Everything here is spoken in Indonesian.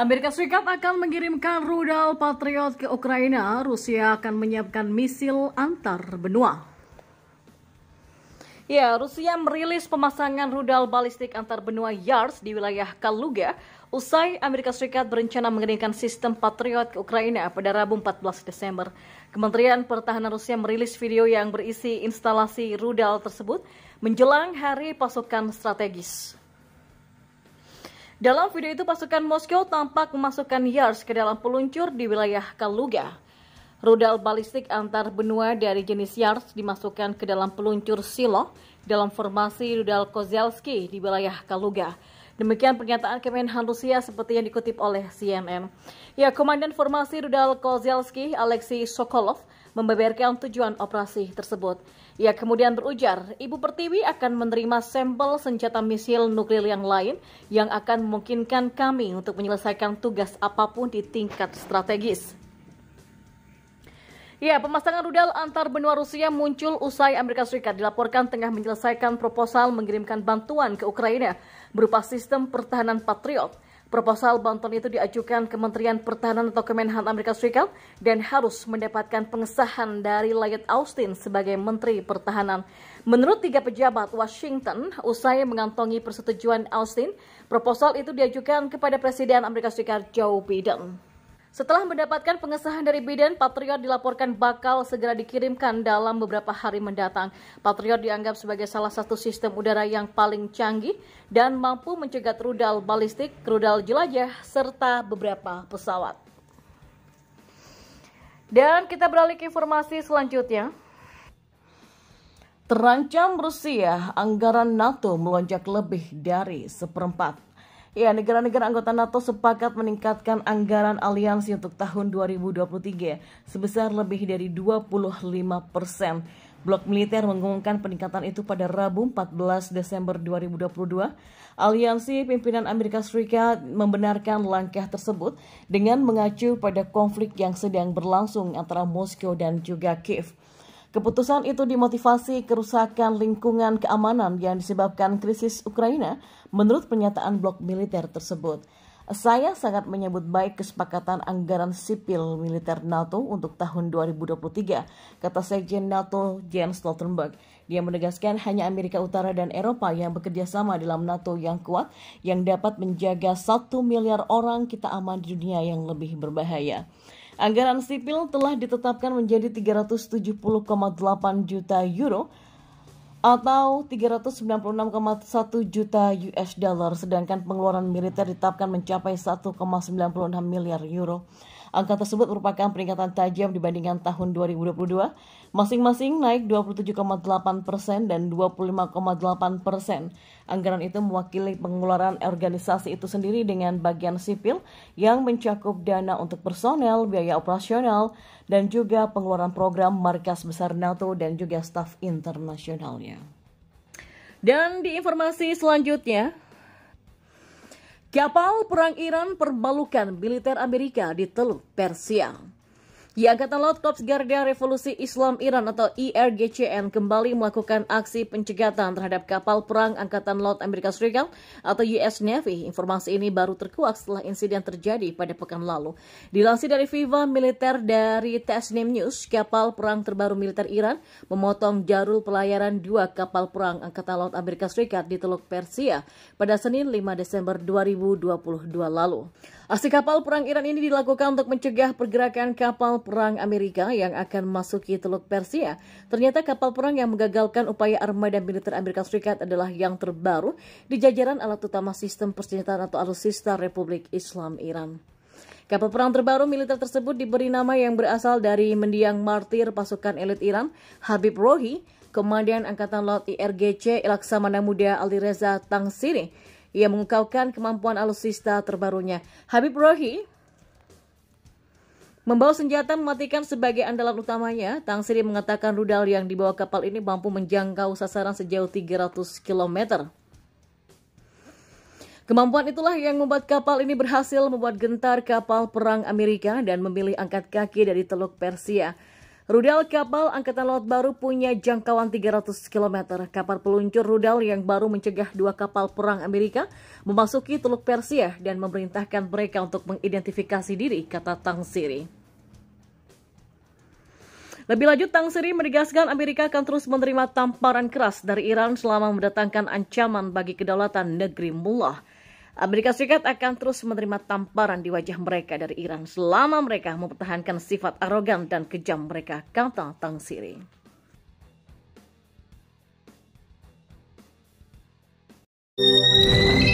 Amerika Serikat akan mengirimkan rudal Patriot ke Ukraina. Rusia akan menyiapkan misil antar benua. Ya, Rusia merilis pemasangan rudal balistik antar benua Yars di wilayah Kaluga usai Amerika Serikat berencana mengirimkan sistem Patriot ke Ukraina pada Rabu 14 Desember. Kementerian Pertahanan Rusia merilis video yang berisi instalasi rudal tersebut menjelang hari pasukan strategis. Dalam video itu, pasukan Moskow tampak memasukkan Yars ke dalam peluncur di wilayah Kaluga. Rudal balistik antar benua dari jenis Yars dimasukkan ke dalam peluncur Silo dalam formasi rudal Kozelski di wilayah Kaluga. Demikian pernyataan Kemenhan Rusia seperti yang dikutip oleh CNN. Ya, Komandan Formasi Rudal Kozelski, Alexei Sokolov, membeberkan tujuan operasi tersebut. Ya, kemudian berujar, Ibu Pertiwi akan menerima sampel senjata misil nuklir yang lain yang akan memungkinkan kami untuk menyelesaikan tugas apapun di tingkat strategis. Ya, pemasangan rudal antar benua Rusia muncul usai Amerika Serikat dilaporkan tengah menyelesaikan proposal mengirimkan bantuan ke Ukraina berupa sistem pertahanan Patriot. Proposal bantuan itu diajukan Kementerian Pertahanan atau Kemenhan Amerika Serikat dan harus mendapatkan pengesahan dari Lloyd Austin sebagai Menteri Pertahanan. Menurut tiga pejabat Washington, usai mengantongi persetujuan Austin, proposal itu diajukan kepada Presiden Amerika Serikat Joe Biden. Setelah mendapatkan pengesahan dari Biden, Patriot dilaporkan bakal segera dikirimkan dalam beberapa hari mendatang. Patriot dianggap sebagai salah satu sistem udara yang paling canggih dan mampu mencegat rudal balistik, rudal jelajah, serta beberapa pesawat. Dan kita beralih ke informasi selanjutnya. Terancam Rusia, anggaran NATO melonjak lebih dari seperempat. Ya, negara-negara anggota NATO sepakat meningkatkan anggaran aliansi untuk tahun 2023 sebesar lebih dari 25 persen. Blok militer mengumumkan peningkatan itu pada Rabu 14 Desember 2022. Aliansi pimpinan Amerika Serikat membenarkan langkah tersebut dengan mengacu pada konflik yang sedang berlangsung antara Moskow dan juga Kiev. Keputusan itu dimotivasi kerusakan lingkungan keamanan yang disebabkan krisis Ukraina menurut pernyataan blok militer tersebut. Saya sangat menyebut baik kesepakatan anggaran sipil militer NATO untuk tahun 2023, kata Sekjen NATO Jens Stoltenberg. Dia menegaskan hanya Amerika Utara dan Eropa yang bekerja sama dalam NATO yang kuat yang dapat menjaga satu miliar orang kita aman di dunia yang lebih berbahaya. Anggaran sipil telah ditetapkan menjadi 370,8 juta euro atau 396,1 juta US dollar sedangkan pengeluaran militer ditetapkan mencapai 1,96 miliar euro. Angka tersebut merupakan peningkatan tajam dibandingkan tahun 2022, masing-masing naik 27,8 persen dan 25,8 persen. Anggaran itu mewakili pengeluaran organisasi itu sendiri dengan bagian sipil yang mencakup dana untuk personel, biaya operasional, dan juga pengeluaran program markas besar NATO dan juga staf internasionalnya. Dan di informasi selanjutnya, Kapal perang Iran perbalukan militer Amerika di Teluk Persia. Ya, Angkatan Laut Korps Garda Revolusi Islam Iran atau IRGCN e kembali melakukan aksi pencegatan terhadap kapal perang Angkatan Laut Amerika Serikat atau US Navy. Informasi ini baru terkuak setelah insiden terjadi pada pekan lalu. Dilansir dari fifa Militer dari Tasnim News, kapal perang terbaru militer Iran memotong jarul pelayaran dua kapal perang Angkatan Laut Amerika Serikat di Teluk Persia pada Senin 5 Desember 2022 lalu. Aksi kapal perang Iran ini dilakukan untuk mencegah pergerakan kapal perang Amerika yang akan memasuki Teluk Persia. Ternyata kapal perang yang menggagalkan upaya armada militer Amerika Serikat adalah yang terbaru di jajaran alat utama sistem persenjataan atau alutsista Republik Islam Iran. Kapal perang terbaru militer tersebut diberi nama yang berasal dari mendiang martir pasukan elit Iran, Habib Rohi, Komandan Angkatan Laut IRGC Laksamana Muda Ali Reza Tangsiri. Ia mengungkapkan kemampuan alutsista terbarunya. Habib Rohi Membawa senjata mematikan sebagai andalan utamanya, Tang Sri mengatakan rudal yang dibawa kapal ini mampu menjangkau sasaran sejauh 300 km. Kemampuan itulah yang membuat kapal ini berhasil membuat gentar kapal perang Amerika dan memilih angkat kaki dari Teluk Persia. Rudal kapal Angkatan Laut baru punya jangkauan 300 km. Kapal peluncur rudal yang baru mencegah dua kapal perang Amerika memasuki Teluk Persia dan memerintahkan mereka untuk mengidentifikasi diri, kata Tang Siri. Lebih lanjut, Tang Siri menegaskan Amerika akan terus menerima tamparan keras dari Iran selama mendatangkan ancaman bagi kedaulatan negeri mullah. Amerika Serikat akan terus menerima tamparan di wajah mereka dari Iran selama mereka mempertahankan sifat arogan dan kejam mereka, kata Tang Siri. Thank you.